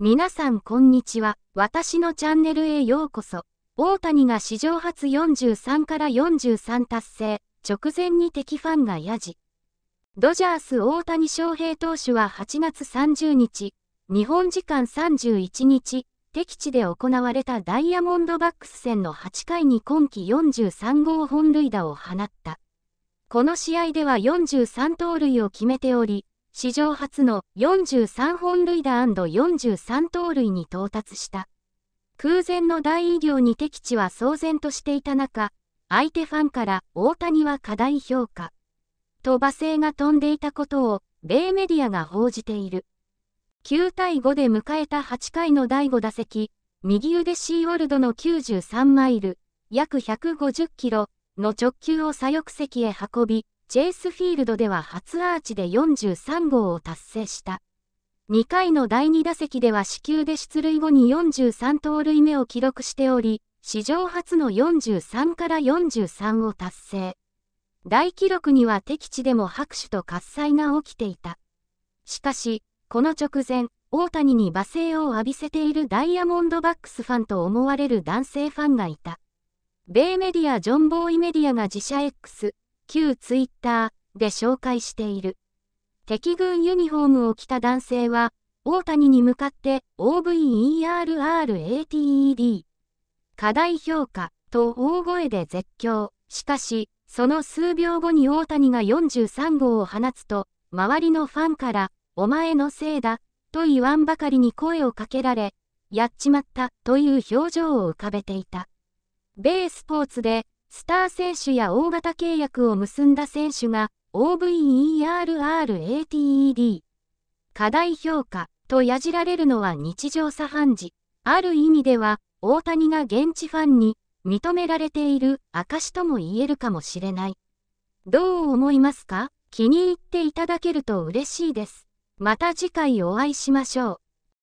皆さんこんにちは。私のチャンネルへようこそ。大谷が史上初43から43達成、直前に敵ファンがやじ。ドジャース大谷翔平投手は8月30日、日本時間31日、敵地で行われたダイヤモンドバックス戦の8回に今季43号本塁打を放った。この試合では43盗塁を決めており、史上初の43本塁打 &43 盗塁に到達した。空前の大偉業に敵地は騒然としていた中、相手ファンから大谷は過大評価。と罵声が飛んでいたことを、米メディアが報じている。9対5で迎えた8回の第5打席、右腕シーオルドの93マイル、約150キロの直球を左翼席へ運び、ジェイスフィールドでは初アーチで43号を達成した。2回の第2打席では死球で出塁後に43盗塁目を記録しており、史上初の43から43を達成。大記録には敵地でも拍手と喝采が起きていた。しかし、この直前、大谷に罵声を浴びせているダイヤモンドバックスファンと思われる男性ファンがいた。米メディアジョン・ボーイメディアが自社 X、旧ツイッターで紹介している。敵軍ユニフォームを着た男性は、大谷に向かって OVERRATED 課題評価と大声で絶叫。しかし、その数秒後に大谷が43号を放つと、周りのファンから、お前のせいだ、と言わんばかりに声をかけられ、やっちまった、という表情を浮かべていた。米スポーツで、スター選手や大型契約を結んだ選手が OVERRATED 課題評価とやじられるのは日常茶飯事。ある意味では大谷が現地ファンに認められている証とも言えるかもしれない。どう思いますか気に入っていただけると嬉しいです。また次回お会いしましょう。